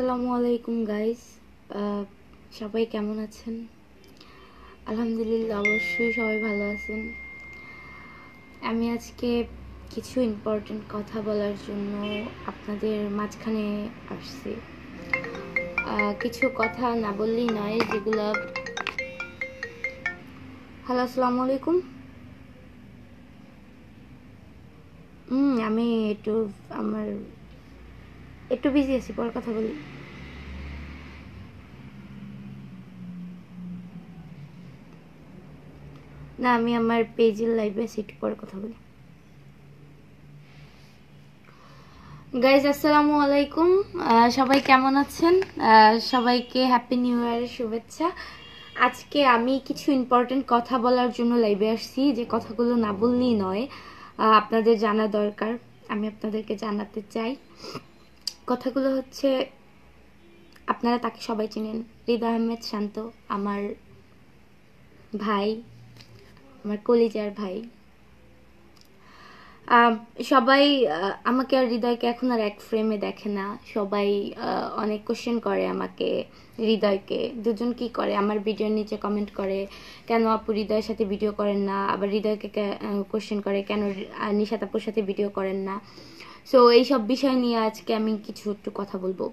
আসসালামু আলাইকুম গাইস সবাই কেমন আছেন আলহামদুলিল্লাহ অবশ্যই সবাই ভালো আছেন আমি আজকে কিছু ইম্পর্টেন্ট কথা বলার জন্য আপনাদের মাঝখানে আসছি কিছু কথা না বললেই নয় যেগুলো হ্যালো আসসালামু আলাইকুম আমি একটু আমার একটু বিজি আছি পর কথা বলি না আমি আমার পেজের লাইভে সেটি পরে কথা বলি গাইজ আসসালামু আলাইকুম সবাই কেমন আছেন সবাইকে হ্যাপি নিউ ইয়ারের শুভেচ্ছা আজকে আমি কিছু ইম্পর্টেন্ট কথা বলার জন্য লাইভে আসছি যে কথাগুলো না বললেই নয় আপনাদের জানা দরকার আমি আপনাদেরকে জানাতে চাই কথাগুলো হচ্ছে আপনারা তাকে সবাই চেনেন রিদা আহমেদ শান্ত আমার ভাই আমার কলিজার ভাই সবাই আমাকে আর হৃদয়কে এখন আর এক ফ্রেমে দেখে না সবাই অনেক কোশ্চেন করে আমাকে হৃদয়কে দুজন কি করে আমার ভিডিওর নিচে কমেন্ট করে কেন আপু হৃদয়ের সাথে ভিডিও করেন না আবার হৃদয়কে কোশ্চেন করে কেন নিশাত আপুর সাথে ভিডিও করেন না সো এইসব বিষয় নিয়ে আজকে আমি কিছু একটু কথা বলবো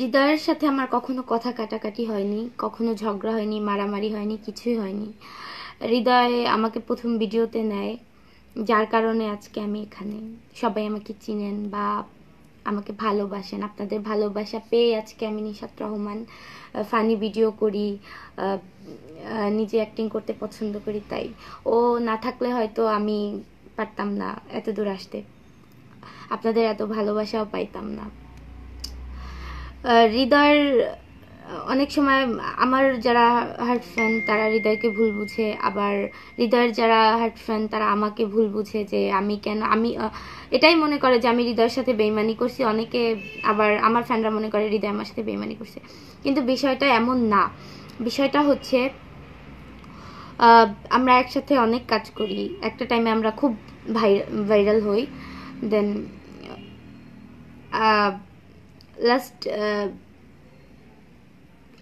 হৃদয়ের সাথে আমার কখনো কথা কাটাকাটি হয়নি কখনো ঝগড়া হয়নি মারামারি হয়নি কিছুই হয়নি হৃদয় আমাকে প্রথম ভিডিওতে নেয় যার কারণে আজকে আমি এখানে সবাই আমাকে চিনেন বা আমাকে ভালোবাসেন আপনাদের ভালোবাসা পেয়ে আজকে আমি নিশাত রহমান ফানি ভিডিও করি নিজে অ্যাক্টিং করতে পছন্দ করি তাই ও না থাকলে হয়তো আমি পারতাম না এত দূর আসতে আপনাদের এত ভালোবাসাও পাইতাম না হৃদয়ের অনেক সময় আমার যারা হার্ট ফ্যান তারা হৃদয়কে ভুল বুঝে আবার হৃদয়ের যারা হার্ট ফ্যান তারা আমাকে ভুল বুঝে যে আমি কেন আমি এটাই মনে করে যে আমি হৃদয়ের সাথে বেইমানি করছি অনেকে আবার আমার ফ্যানরা মনে করে হৃদয় আমার সাথে বেইমানি করছে কিন্তু বিষয়টা এমন না বিষয়টা হচ্ছে আমরা একসাথে অনেক কাজ করি একটা টাইমে আমরা খুব ভাইরাল হই দেন লাস্ট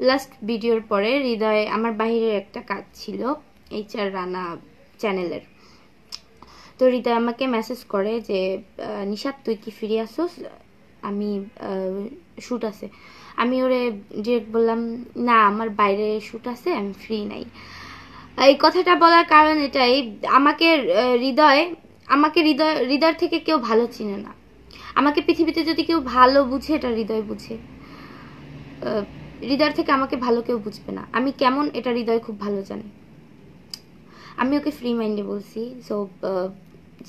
লাস্ট ভিডিওর পরে হৃদয়ে আমার বাহিরের একটা কাজ ছিল এইচআর রানা চ্যানেলের তো হৃদয় আমাকে মেসেজ করে যে নিশাদ তুই কি ফিরে আসোস আমি শ্যুট আছে আমি ওরে ডিরেক্ট বললাম না আমার বাইরে শ্যুট আছে আমি ফ্রি নাই এই কথাটা বলার কারণ এটাই আমাকে হৃদয় আমাকে হৃদয় হৃদয় থেকে কেউ ভালো চিনে না আমাকে পৃথিবীতে যদি কেউ ভালো বুঝে এটা হৃদয় বুঝে হৃদয় থেকে আমাকে ভালো কেউ বুঝবে না আমি কেমন এটা হৃদয় খুব ভালো জানে আমি ওকে ফ্রি মাইন্ডে বলছি সো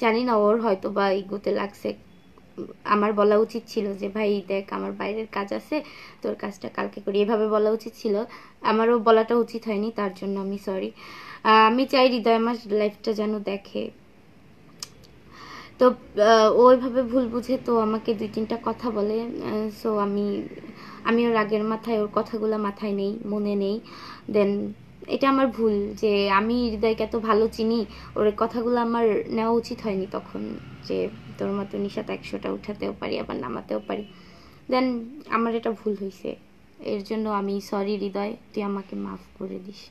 জানি না ওর হয়তো বা এগোতে লাগছে আমার বলা উচিত ছিল যে ভাই দেখ আমার বাইরের কাজ আছে তোর কাজটা কালকে করি এভাবে বলা উচিত ছিল আমারও বলাটা উচিত হয়নি তার জন্য আমি সরি আমি চাই হৃদয় আমার লাইফটা যেন দেখে তো ওইভাবে ভুল বুঝে তো আমাকে দুই তিনটা কথা বলে সো আমি আমি ওর আগের মাথায় ওর কথাগুলো মাথায় নেই মনে নেই দেন এটা আমার ভুল যে আমি হৃদয়কে এত ভালো চিনি ওর কথাগুলো আমার নেওয়া উচিত হয়নি তখন যে তোর মতো নিশাত একশোটা উঠাতেও পারি আবার নামাতেও পারি দেন আমার এটা ভুল হয়েছে এর জন্য আমি সরি হৃদয় তুই আমাকে মাফ করে দিস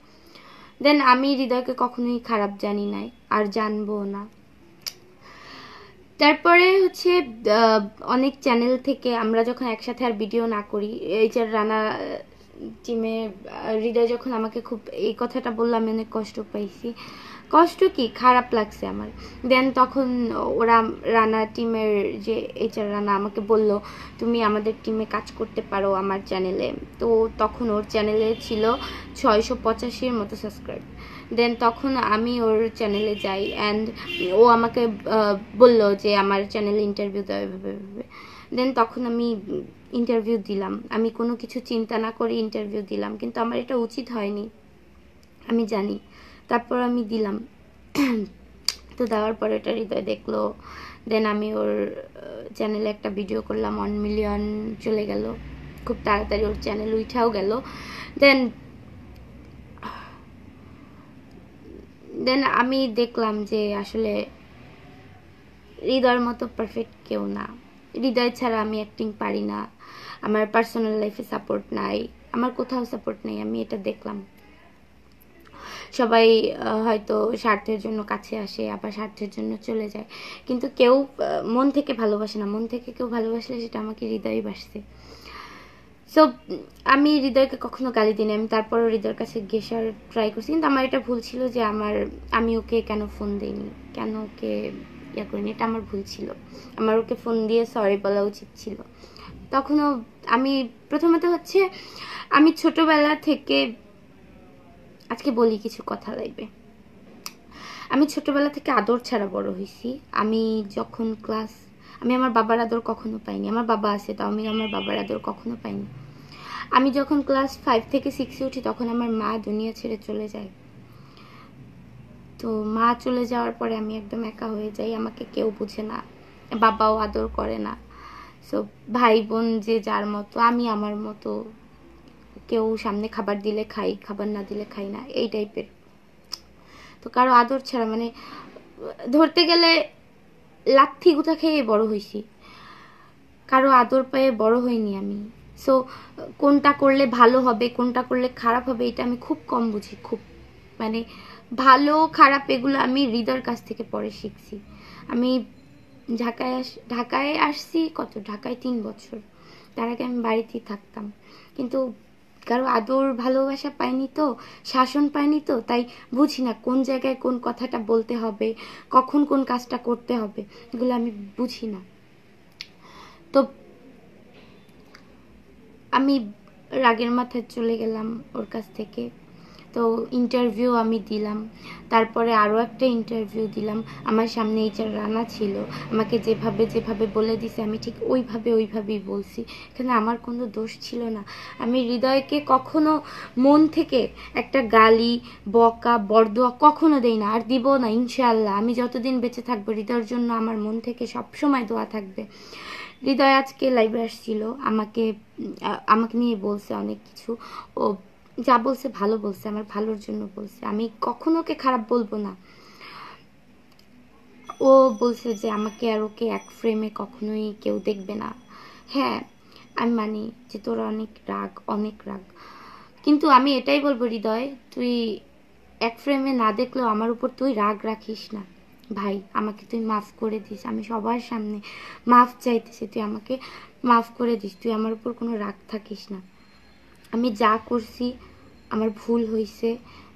দেন আমি হৃদয়কে কখনোই খারাপ জানি নাই আর জানবো না তারপরে হচ্ছে অনেক চ্যানেল থেকে আমরা যখন একসাথে আর ভিডিও না করি এই যে রানা টিমে হৃদয় যখন আমাকে খুব এই কথাটা বললাম আমি অনেক কষ্ট পাইছি কষ্ট কি খারাপ লাগছে আমার দেন তখন ওরা রানা টিমের যে এইচআর রানা আমাকে বলল তুমি আমাদের টিমে কাজ করতে পারো আমার চ্যানেলে তো তখন ওর চ্যানেলে ছিল ছয়শো পঁচাশির মতো সাবস্ক্রাইব দেন তখন আমি ওর চ্যানেলে যাই অ্যান্ড ও আমাকে বলল যে আমার চ্যানেলে ইন্টারভিউ দেওয়া এভাবে দেন তখন আমি ইন্টারভিউ দিলাম আমি কোনো কিছু চিন্তা না করে ইন্টারভিউ দিলাম কিন্তু আমার এটা উচিত হয়নি আমি জানি তারপর আমি দিলাম তো দেওয়ার পরে এটা হৃদয় দেখলো দেন আমি ওর চ্যানেলে একটা ভিডিও করলাম ওয়ান মিলিয়ন চলে গেল খুব তাড়াতাড়ি ওর চ্যানেল উঠেও গেল দেন দেন আমি দেখলাম যে আসলে হৃদয়ের মতো পারফেক্ট কেউ না হৃদয় ছাড়া আমি অ্যাক্টিং পারি না আমার পার্সোনাল লাইফে সাপোর্ট নাই আমার কোথাও সাপোর্ট নেই আমি এটা দেখলাম সবাই হয়তো স্বার্থের জন্য কাছে আসে আবার স্বার্থের জন্য চলে যায় কিন্তু কেউ মন থেকে ভালোবাসে না মন থেকে কেউ ভালোবাসলে সেটা আমাকে হৃদয়ই বাসছে সো আমি হৃদয়কে কখনো গালি দিই আমি তারপরও হৃদয়ের কাছে গেসার ট্রাই করছি কিন্তু আমার এটা ভুল ছিল যে আমার আমি ওকে কেন ফোন দিইনি কেন ওকে ইয়া করিনি এটা আমার ভুল ছিল আমার ওকে ফোন দিয়ে সরি বলা উচিত ছিল তখনও আমি প্রথমত হচ্ছে আমি ছোটবেলা থেকে আজকে বলি কিছু কথা লাগবে আমি ছোটবেলা থেকে আদর ছাড়া বড় হয়েছি আমি যখন ক্লাস আমি আমার বাবার আদর কখনো পাইনি আমার বাবা আছে তো আমি আমার বাবার আদর কখনো পাইনি আমি যখন ক্লাস ফাইভ থেকে সিক্সে উঠি তখন আমার মা দুনিয়া ছেড়ে চলে যায় তো মা চলে যাওয়ার পরে আমি একদম একা হয়ে যাই আমাকে কেউ বুঝে না বাবাও আদর করে না সো ভাই বোন যে যার মতো আমি আমার মতো কেউ সামনে খাবার দিলে খাই খাবার না দিলে খাই না এই টাইপের তো কারো আদর ছাড়া মানে ধরতে গেলে লাথি গুঁতা খেয়ে বড় হয়েছি কারো আদর পেয়ে বড় হইনি আমি সো কোনটা করলে ভালো হবে কোনটা করলে খারাপ হবে এটা আমি খুব কম বুঝি খুব মানে ভালো খারাপ এগুলো আমি হৃদয়ের কাছ থেকে পরে শিখছি আমি ঢাকায় আস ঢাকায় আসছি কত ঢাকায় তিন বছর তার আগে আমি বাড়িতেই থাকতাম কিন্তু কারো আদর ভালোবাসা পাইনি তো শাসন পাইনি তো তাই বুঝি না কোন জায়গায় কোন কথাটা বলতে হবে কখন কোন কাজটা করতে হবে এগুলো আমি বুঝি না তো আমি রাগের মাথায় চলে গেলাম ওর কাছ থেকে তো ইন্টারভিউ আমি দিলাম তারপরে আরও একটা ইন্টারভিউ দিলাম আমার সামনে এই যার রানা ছিল আমাকে যেভাবে যেভাবে বলে দিছে আমি ঠিক ওইভাবে ওইভাবেই বলছি এখানে আমার কোনো দোষ ছিল না আমি হৃদয়কে কখনো মন থেকে একটা গালি বকা বরদোয়া কখনো দেই না আর দিব না ইনশাল্লাহ আমি যতদিন বেঁচে থাকবো হৃদয়ের জন্য আমার মন থেকে সবসময় দোয়া থাকবে হৃদয় আজকে লাইভে আসছিল আমাকে আমাকে নিয়ে বলছে অনেক কিছু ও যা বলছে ভালো বলছে আমার ভালোর জন্য বলছে আমি কখনো ওকে খারাপ বলবো না ও বলছে যে আমাকে আর ওকে এক ফ্রেমে কখনোই কেউ দেখবে না হ্যাঁ আমি মানি যে তোর অনেক রাগ অনেক রাগ কিন্তু আমি এটাই বলবো হৃদয় তুই এক ফ্রেমে না দেখলেও আমার উপর তুই রাগ রাখিস না ভাই আমাকে তুই মাফ করে দিস আমি সবার সামনে মাফ চাইতেছি তুই আমাকে মাফ করে দিস তুই আমার উপর কোনো রাগ থাকিস না আমি যা করছি আমার ভুল হয়েছে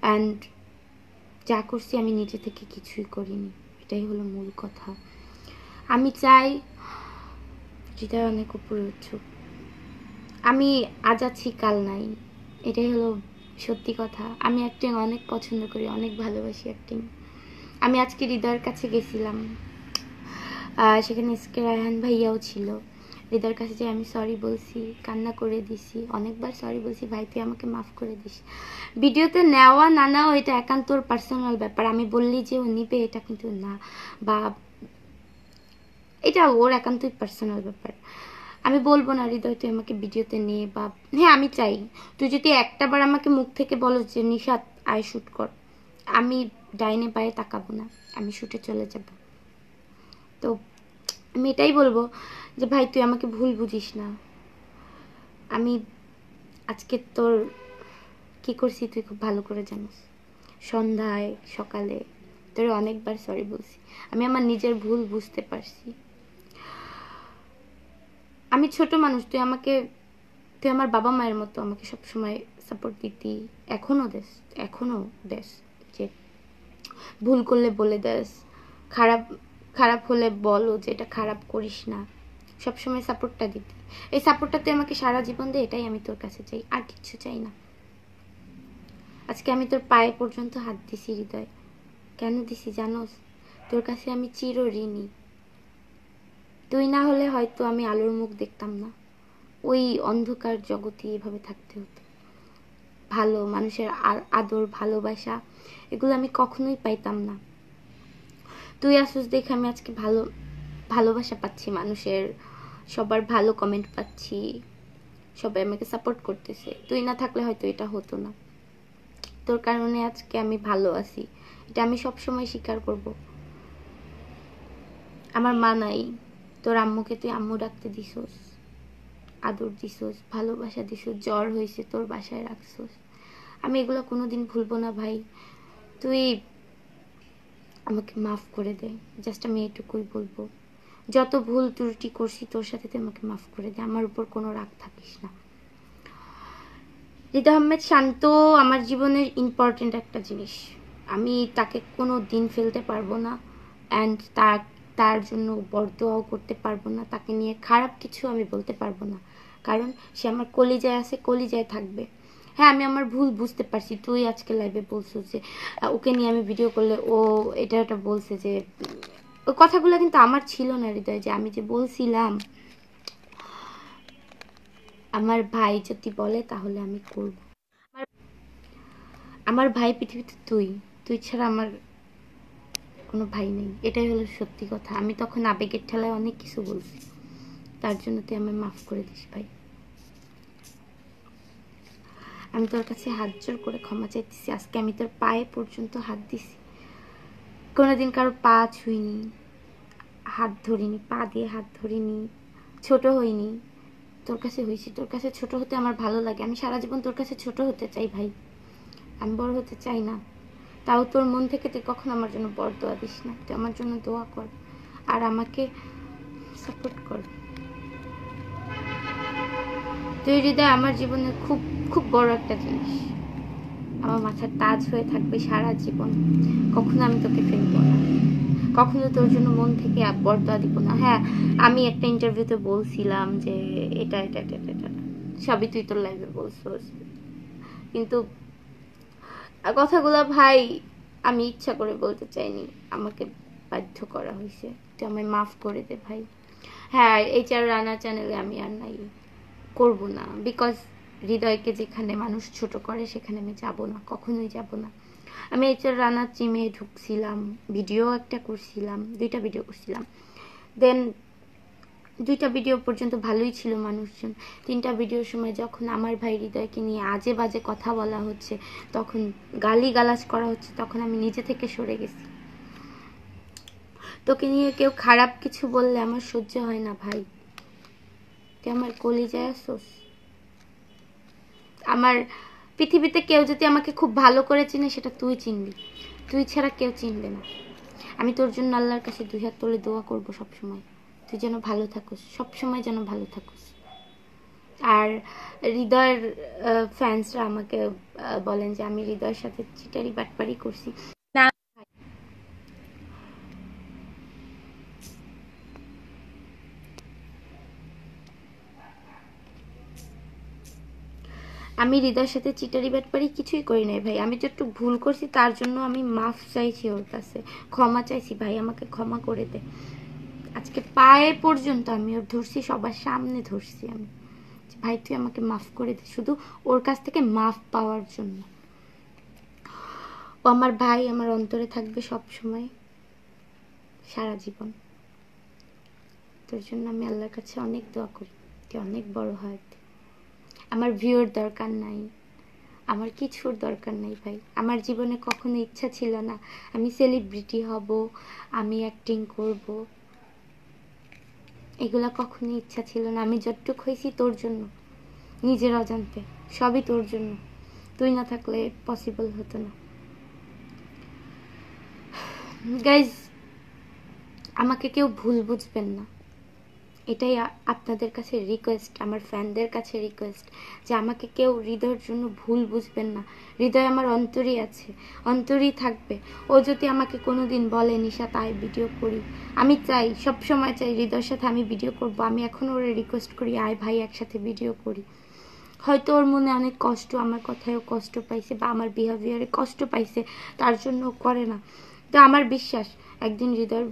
অ্যান্ড যা করছি আমি নিজে থেকে কিছুই করিনি এটাই হলো মূল কথা আমি চাই যেটা অনেক উপরে উৎসুক আমি আজ আছি কাল নাই এটাই হলো সত্যি কথা আমি অ্যাক্টিং অনেক পছন্দ করি অনেক ভালোবাসি অ্যাক্টিং আমি আজকে হৃদয়ের কাছে গেছিলাম সেখানে এসকে রায়হান ভাইয়াও ছিল হৃদয়ের কাছে যে আমি সরি বলছি কান্না করে দিছি অনেকবার সরি বলছি ভাই তুই আমাকে মাফ করে দিস ভিডিওতে নেওয়া না নেওয়া এটা একান্ত পার্সোনাল ব্যাপার আমি বললি যে ও নিবে এটা কিন্তু না বা এটা ওর একান্তই পার্সোনাল ব্যাপার আমি বলবো না হৃদয় তুই আমাকে ভিডিওতে নে বা হ্যাঁ আমি চাই তুই যদি একটাবার আমাকে মুখ থেকে বলো যে নিশাত আয় শ্যুট কর আমি ডাইনে পায়ে তাকাবো না আমি শুটে চলে যাব তো আমি এটাই বলবো যে ভাই তুই আমাকে ভুল বুঝিস না আমি আজকে তোর কি করছি তুই খুব ভালো করে জানিস সন্ধ্যায় সকালে তোর অনেকবার সরি বলছি আমি আমার নিজের ভুল বুঝতে পারছি আমি ছোট মানুষ তুই আমাকে তুই আমার বাবা মায়ের মতো আমাকে সবসময় সাপোর্ট দিতি এখনও দেশ এখনও দেশ ভুল করলে বলে দেস খারাপ খারাপ হলে বলো যে এটা খারাপ করিস না সবসময় সাপোর্টটা দিতে এই সাপোর্টটা তুই আমাকে সারা জীবন দে এটাই আমি তোর কাছে চাই আর কিচ্ছু চাই না আজকে আমি তোর পায়ে পর্যন্ত হাত দিছি হৃদয় কেন দিছি জানোস তোর কাছে আমি চির ঋণী তুই না হলে হয়তো আমি আলোর মুখ দেখতাম না ওই অন্ধকার জগতে এভাবে থাকতে হতো ভালো মানুষের আদর ভালোবাসা এগুলো আমি কখনোই পাইতাম না তুই আসুস দেখে আমি আজকে ভালো ভালোবাসা পাচ্ছি মানুষের সবার ভালো কমেন্ট পাচ্ছি সবাই আমাকে সাপোর্ট করতেছে তুই না থাকলে হয়তো এটা হতো না তোর কারণে আজকে আমি ভালো আছি এটা আমি সবসময় স্বীকার করব আমার মা নাই তোর আম্মুকে তুই আম্মু রাখতে দিছস আদর দিছোস ভালোবাসা দিছোস জ্বর হয়েছে তোর বাসায় রাখছোস আমি এগুলো কোনোদিন ভুলবো না ভাই তুই আমাকে মাফ করে দে জাস্ট আমি এটুকুই বলবো যত ভুল ত্রুটি করছি তোর সাথে তুই আমাকে মাফ করে দে আমার উপর কোনো রাগ থাকিস না রিদা আহমেদ শান্ত আমার জীবনের ইম্পর্টেন্ট একটা জিনিস আমি তাকে কোনো দিন ফেলতে পারবো না অ্যান্ড তার তার জন্য বরদোয়াও করতে পারবো না তাকে নিয়ে খারাপ কিছু আমি বলতে পারবো না কারণ সে আমার কলিজায় আছে কলিজায় থাকবে হ্যাঁ আমি আমার ভুল বুঝতে পারছি তুই আজকে লাইভে বলছো যে ওকে নিয়ে আমি ভিডিও করলে ও এটা এটা বলছে যে ওই কথাগুলো কিন্তু আমার ছিল না হৃদয় যে আমি যে বলছিলাম আমার ভাই যদি বলে তাহলে আমি করব আমার ভাই পৃথিবীতে তুই তুই ছাড়া আমার কোনো ভাই নেই এটাই হলো সত্যি কথা আমি তখন আবেগের ঠেলায় অনেক কিছু বলছি তার জন্য তুই আমার মাফ করে দিস ভাই আমি তোর কাছে হাত জোর করে ক্ষমা চাইতেছি আজকে আমি তোর পায়ে পর্যন্ত হাত দিছি কোনোদিন কারো পা ছুঁইনি হাত ধরিনি পা দিয়ে হাত ধরিনি ছোট হইনি তোর কাছে হয়েছি তোর কাছে ছোট হতে আমার ভালো লাগে আমি সারা জীবন তোর কাছে ছোট হতে চাই ভাই আমি বড় হতে চাই না তাও তোর মন থেকে তুই কখন আমার জন্য বড় দোয়া দিস না তুই আমার জন্য দোয়া কর আর আমাকে সাপোর্ট কর তুই হৃদয় আমার জীবনে খুব খুব বড় একটা জিনিস আমার মাথার তাজ হয়ে থাকবে সারা জীবন কখনো আমি তোকে ফেলবো না কখনো তোর জন্য মন থেকে বর্তা দিব না হ্যাঁ আমি একটা ইন্টারভিউতে বলছিলাম যে এটা এটা এটা এটা সবই তুই তোর লাইফে বলছোস কিন্তু কথাগুলো ভাই আমি ইচ্ছা করে বলতে চাইনি আমাকে বাধ্য করা হয়েছে তুই আমায় মাফ করে দে ভাই হ্যাঁ এই আর রানা চ্যানেলে আমি আর নাই করব না বিকজ হৃদয়কে যেখানে মানুষ ছোট করে সেখানে আমি যাব না কখনোই যাব না আমি এইচআর রানার চিমে ঢুকছিলাম ভিডিও একটা করছিলাম দুইটা ভিডিও করছিলাম দেন দুইটা ভিডিও পর্যন্ত ভালোই ছিল মানুষজন তিনটা ভিডিওর সময় যখন আমার ভাই হৃদয়কে নিয়ে আজে বাজে কথা বলা হচ্ছে তখন গালি গালাজ করা হচ্ছে তখন আমি নিজে থেকে সরে গেছি তোকে নিয়ে কেউ খারাপ কিছু বললে আমার সহ্য হয় না ভাই যে আমার কলিজা আসুস আমার পৃথিবীতে কেউ যদি আমাকে খুব ভালো করে চিনে সেটা তুই চিনবি তুই ছাড়া কেউ চিনবে না আমি তোর জন্য আল্লাহর কাছে দুই হাত তোলে দোয়া করবো সবসময় তুই যেন ভালো থাকুস সবসময় যেন ভালো থাকুস আর হৃদয়ের ফ্যান্সরা আমাকে বলেন যে আমি হৃদয়ের সাথে চিটারি বাটপারি করছি আমি হৃদয়ের সাথে চিটারি পারি কিছুই করি নাই ভাই আমি একটু ভুল করছি তার জন্য আমি মাফ চাইছি ওর কাছে ক্ষমা চাইছি ভাই আমাকে ক্ষমা করে দে আজকে পায়ে পর্যন্ত আমি ওর ধরছি সবার সামনে ধরছি আমি ভাই তুই আমাকে মাফ করে দে শুধু ওর কাছ থেকে মাফ পাওয়ার জন্য ও আমার ভাই আমার অন্তরে থাকবে সব সময় সারা জীবন তোর জন্য আমি আল্লাহর কাছে অনেক দোয়া করি তুই অনেক বড় হয় আমার ভিউর দরকার নাই আমার কিছুর দরকার নাই ভাই আমার জীবনে কখনো ইচ্ছা ছিল না আমি সেলিব্রিটি হব আমি অ্যাক্টিং করব এগুলা কখনো ইচ্ছা ছিল না আমি যতটুক হয়েছি তোর জন্য নিজের অজান্তে সবই তোর জন্য তুই না থাকলে পসিবল হতো না গাইজ আমাকে কেউ ভুল বুঝবেন না এটাই আপনাদের কাছে রিকোয়েস্ট আমার ফ্যানদের কাছে রিকোয়েস্ট যে আমাকে কেউ হৃদয়ের জন্য ভুল বুঝবেন না হৃদয় আমার অন্তরই আছে অন্তরই থাকবে ও যদি আমাকে কোনো দিন বলে নিশা তাই ভিডিও করি আমি চাই সব সময় চাই হৃদয়ের সাথে আমি ভিডিও করব আমি এখনও ওরা রিকোয়েস্ট করি আয় ভাই একসাথে ভিডিও করি হয়তো ওর মনে অনেক কষ্ট আমার কথায়ও কষ্ট পাইছে বা আমার বিহেভিয়ারে কষ্ট পাইছে তার জন্য করে না তো আমার বিশ্বাস একদিন হৃদয়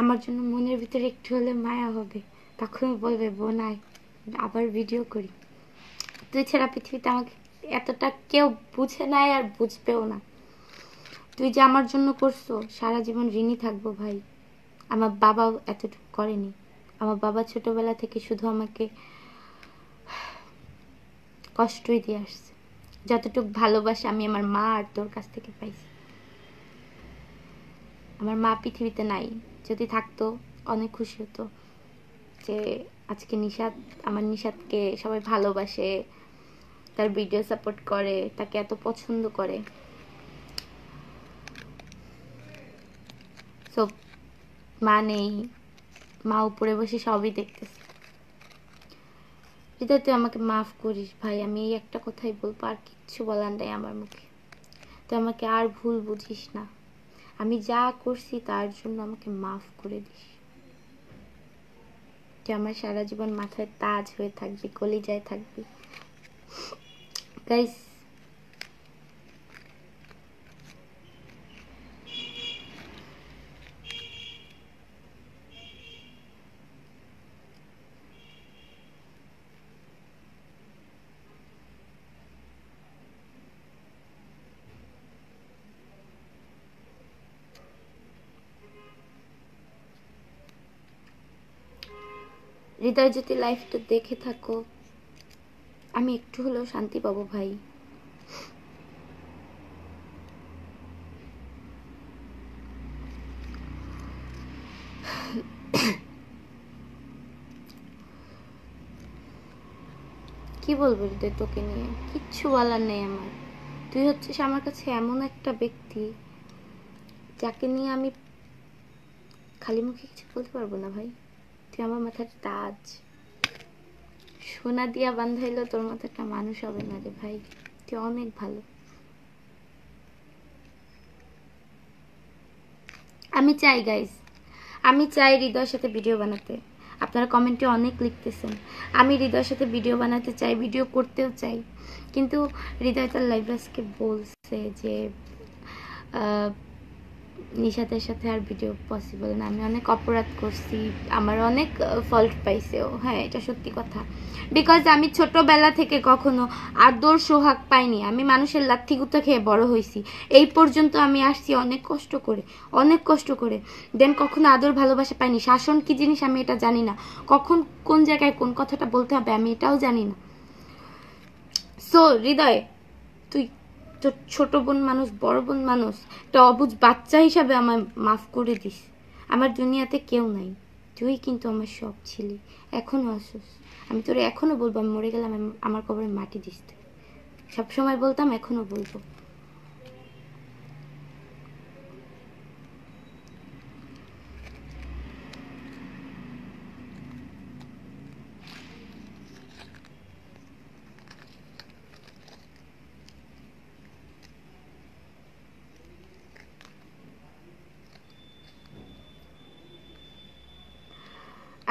আমার জন্য মনের ভিতরে একটু হলে মায়া হবে তখন বলবে বোনায় আবার ভিডিও করি তুই ছাড়া পৃথিবীতে আমাকে এতটা কেউ বুঝে নেয় আর বুঝবেও না তুই যে আমার জন্য করছো সারা জীবন ঋণী থাকবো ভাই আমার বাবাও এতটুকু করেনি আমার বাবা ছোটবেলা থেকে শুধু আমাকে কষ্টই দিয়ে আসছে যতটুকু ভালোবাসা আমি আমার মা আর তোর কাছ থেকে পাইছি আমার মা পৃথিবীতে নাই যদি থাকতো অনেক খুশি হতো যে আজকে নিশাদ আমার নিশাদকে সবাই ভালোবাসে তার ভিডিও সাপোর্ট করে তাকে এত পছন্দ করে সো মা নেই মা উপরে বসে সবই দেখতেছে হৃদয় তুই আমাকে মাফ করিস ভাই আমি এই একটা কথাই বলবো আর কিচ্ছু বলার নাই আমার মুখে তুই আমাকে আর ভুল বুঝিস না আমি যা করছি তার জন্য আমাকে মাফ করে দিস যে আমার সারা জীবন মাথায় তাজ হয়ে থাকবি কলিজায় থাকবি গাইস হৃদয় যদি লাইফটা দেখে থাকো আমি একটু হলেও শান্তি পাবো ভাই কি বলবো যদি তোকে নিয়ে কিচ্ছু বলার নেই আমার তুই হচ্ছিস আমার কাছে এমন একটা ব্যক্তি যাকে নিয়ে আমি খালি মুখে কিছু বলতে পারবো না ভাই তুই আমার মাথার তাজ সোনা দিয়া তোর মাথাটা মানুষ হবে না রে ভাই তুই অনেক ভালো আমি চাই গাইজ আমি চাই হৃদয়ের সাথে ভিডিও বানাতে আপনারা কমেন্টে অনেক লিখতেছেন আমি হৃদয়ের সাথে ভিডিও বানাতে চাই ভিডিও করতেও চাই কিন্তু হৃদয় তার লাইভ বলছে যে নিশাতের সাথে আর ভিডিও পসিবল না আমি অনেক অপরাধ করছি আমার অনেক ফল্ট পাইছেও হ্যাঁ এটা সত্যি কথা বিকজ আমি ছোটবেলা থেকে কখনো আদর সোহাগ পাইনি আমি মানুষের লাথিগুতো খেয়ে বড় হয়েছি এই পর্যন্ত আমি আসছি অনেক কষ্ট করে অনেক কষ্ট করে দেন কখনো আদর ভালোবাসা পাইনি শাসন কি জিনিস আমি এটা জানি না কখন কোন জায়গায় কোন কথাটা বলতে হবে আমি এটাও জানি না সো হৃদয় তোর ছোট বোন মানুষ বড় বোন মানুষ একটা অবুজ বাচ্চা হিসাবে আমায় মাফ করে দিস আমার দুনিয়াতে কেউ নাই তুই কিন্তু আমার সব ছিলি এখনও আসুস আমি তোর এখনও বলবো আমি মরে গেলাম আমার কবরে মাটি দিস সবসময় বলতাম এখনও বলবো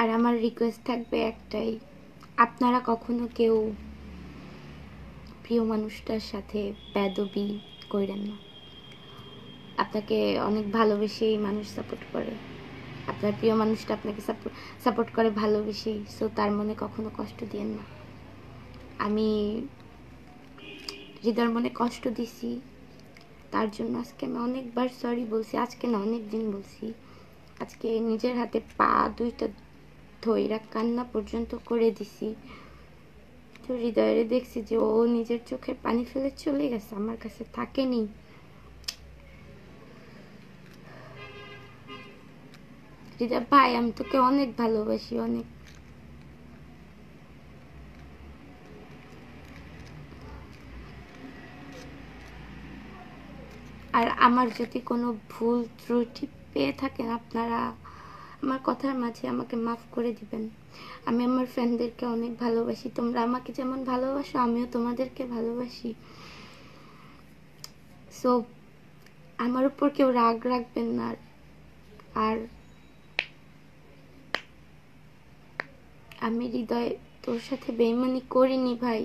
আর আমার রিকোয়েস্ট থাকবে একটাই আপনারা কখনো কেউ প্রিয় মানুষটার সাথে বেদবি করেন না আপনাকে অনেক ভালোবেসেই মানুষ সাপোর্ট করে আপনার প্রিয় মানুষটা আপনাকে সাপোর্ট করে ভালোবেসেই সো তার মনে কখনো কষ্ট দিয়েন না আমি হৃদয়ের মনে কষ্ট দিছি তার জন্য আজকে আমি অনেকবার সরি বলছি আজকে না অনেক দিন বলছি আজকে নিজের হাতে পা দুইটা ধৈরা কান্না পর্যন্ত করে দিছি তো হৃদয়ে দেখছি যে ও নিজের চোখের পানি ফেলে চলে গেছে আমার কাছে থাকেনি হৃদয় ভাই আমি তোকে অনেক ভালোবাসি অনেক আর আমার যদি কোনো ভুল ত্রুটি পেয়ে থাকেন আপনারা আমার কথার মাঝে আমাকে মাফ করে দিবেন আমি আমার ফ্যানদেরকে অনেক ভালোবাসি তোমরা আমাকে যেমন ভালোবাসো আমিও তোমাদেরকে ভালোবাসি সো আমার উপর কেউ রাগ রাখবেন না আর আমি হৃদয় তোর সাথে বেইমানি করিনি ভাই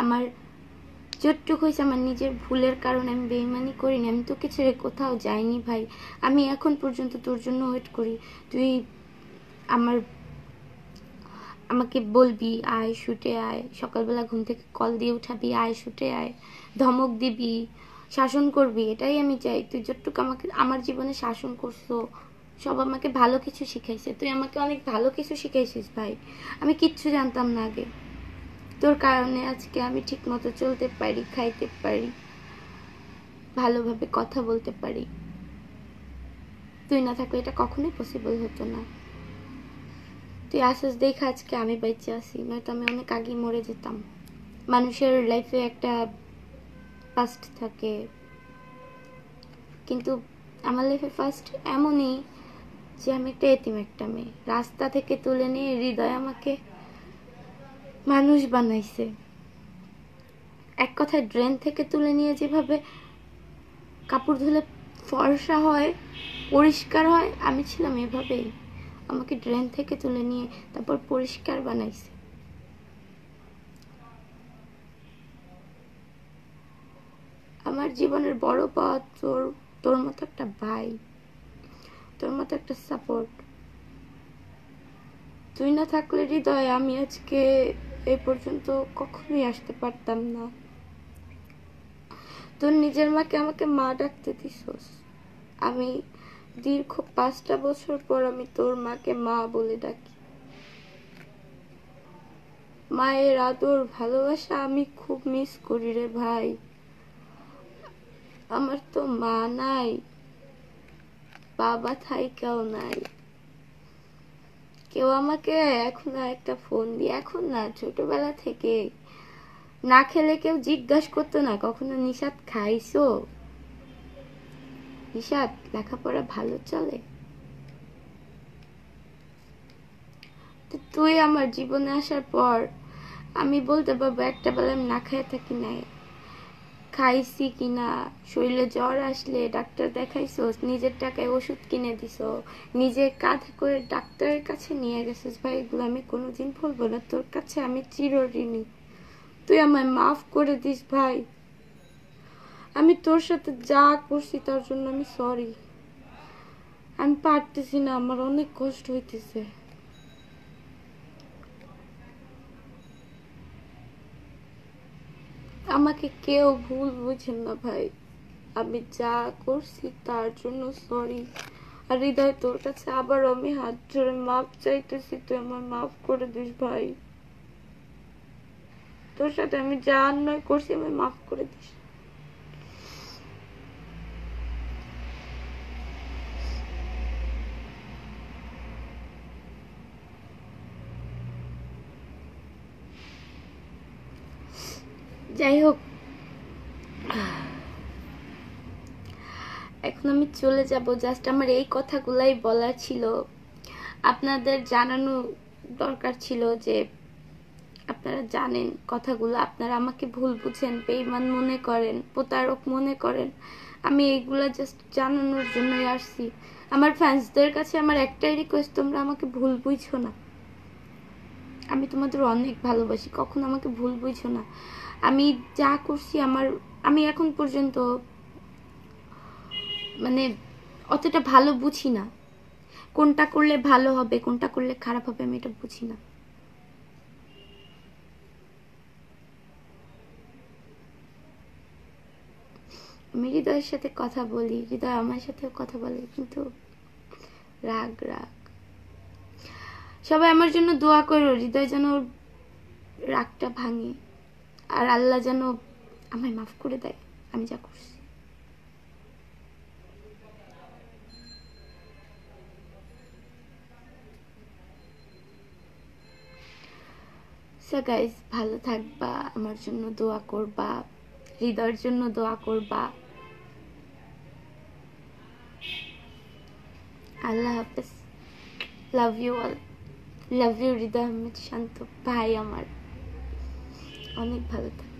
আমার যতটুকু হয়েছে আমার নিজের ভুলের কারণে আমি বেইমানি করিনি আমি তোকে ছেড়ে কোথাও যাইনি ভাই আমি এখন পর্যন্ত তোর জন্য ওয়েট করি তুই আমার আমাকে বলবি আয় শুটে আয় সকালবেলা ঘুম থেকে কল দিয়ে উঠাবি আয় শুটে আয় ধমক দিবি শাসন করবি এটাই আমি চাই তুই যতটুকু আমাকে আমার জীবনে শাসন করছো সব আমাকে ভালো কিছু শিখাইছে তুই আমাকে অনেক ভালো কিছু শিখাইছিস ভাই আমি কিচ্ছু জানতাম না আগে তোর কারণে আজকে আমি ঠিক মতো চলতে পারি খাইতে পারি ভালোভাবে কথা বলতে পারি তুই না থাকলে এটা কখনোই পসিবল হতো না তুই আসিস দেখ আজকে আমি বেঁচে আসি নয়তো আমি অনেক আগেই মরে যেতাম মানুষের লাইফে একটা ফার্স্ট থাকে কিন্তু আমার লাইফে ফার্স্ট এমনই যে আমি একটা এতিম একটা মেয়ে রাস্তা থেকে তুলে নিয়ে হৃদয় আমাকে মানুষ বানাইছে এক কথায় ড্রেন থেকে তুলে নিয়ে যেভাবে কাপড় ধুলে ফর্সা হয় পরিষ্কার হয় আমি ছিলাম এভাবেই আমাকে ড্রেন থেকে তুলে নিয়ে তারপর পরিষ্কার বানাইছে আমার জীবনের বড় পাওয়া তোর তোর মতো একটা ভাই তোর মতো একটা সাপোর্ট তুই না থাকলে হৃদয় আমি আজকে এ পর্যন্ত কখনোই আসতে পারতাম না তোর নিজের মাকে আমাকে মা ডাকতে দিস আমি দীর্ঘ পাঁচটা বছর পর আমি তোর মাকে মা বলে ডাকি মায়ের আদর ভালোবাসা আমি খুব মিস করি রে ভাই আমার তো মা নাই বাবা থাই কেউ নাই কেউ আমাকে এখন একটা ফোন দিয়ে এখন না ছোটবেলা থেকে না খেলে কেউ জিজ্ঞাসা করতো না কখনো নিষাদ খাইছো নিষাদ লেখাপড়া ভালো চলে তুই আমার জীবনে আসার পর আমি বলতে পারবো একটা বেলা আমি না খাইয়ে থাকি নাই খাইছি কিনা শরীরে জ্বর আসলে ডাক্তার দেখাইছোস নিজের টাকায় ওষুধ কিনে দিছ নিজে কাঁধ করে ডাক্তারের কাছে নিয়ে গেছিস ভাই এগুলো আমি কোনোদিন ভুলবো না তোর কাছে আমি চিরঋণী তুই আমায় মাফ করে দিস ভাই আমি তোর সাথে যা করছি তার জন্য আমি সরি আমি পারতেছি না আমার অনেক কষ্ট হইতেছে আমাকে কেউ ভুল বুঝেন না ভাই আমি যা করছি তার জন্য সরি আর হৃদয় তোর কাছে আবার আমি হাত ধরে মাফ চাইতেছি তুই আমার মাফ করে দিস ভাই তোর সাথে আমি যা অন্যায় করছি আমি মাফ করে দিস যাই হোক এখন আমি চলে যাব জাস্ট আমার এই কথাগুলাই বলা ছিল আপনাদের জানানো দরকার ছিল যে আপনারা জানেন কথাগুলো আপনারা আমাকে ভুল বুঝেন বেইমান মনে করেন প্রতারক মনে করেন আমি এইগুলা জাস্ট জানানোর জন্যই আসছি আমার ফ্যান্সদের কাছে আমার একটাই রিকোয়েস্ট তোমরা আমাকে ভুল বুঝছো না আমি তোমাদের অনেক ভালোবাসি কখন আমাকে ভুল বুঝছো না আমি যা করছি আমার আমি এখন পর্যন্ত মানে অতটা ভালো বুঝি না কোনটা করলে ভালো হবে কোনটা করলে খারাপ হবে আমি এটা বুঝি না আমি হৃদয়ের সাথে কথা বলি হৃদয় আমার সাথেও কথা বলে কিন্তু রাগ রাগ সবাই আমার জন্য দোয়া করো হৃদয় যেন রাগটা ভাঙে আর আল্লাহ যেন আমায় মাফ করে দেয় আমি যা করছি গাইজ ভালো থাকবা আমার জন্য দোয়া করবা হৃদয়ের জন্য দোয়া করবা আল্লাহ হাফেজ love you all love you Hridoy Ahmed Shanto ভাই আমার 아니 바로 타